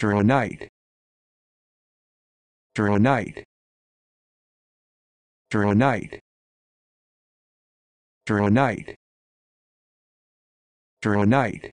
Draw a night. Draw a night. Draw a night. Draw a night. Draw a night.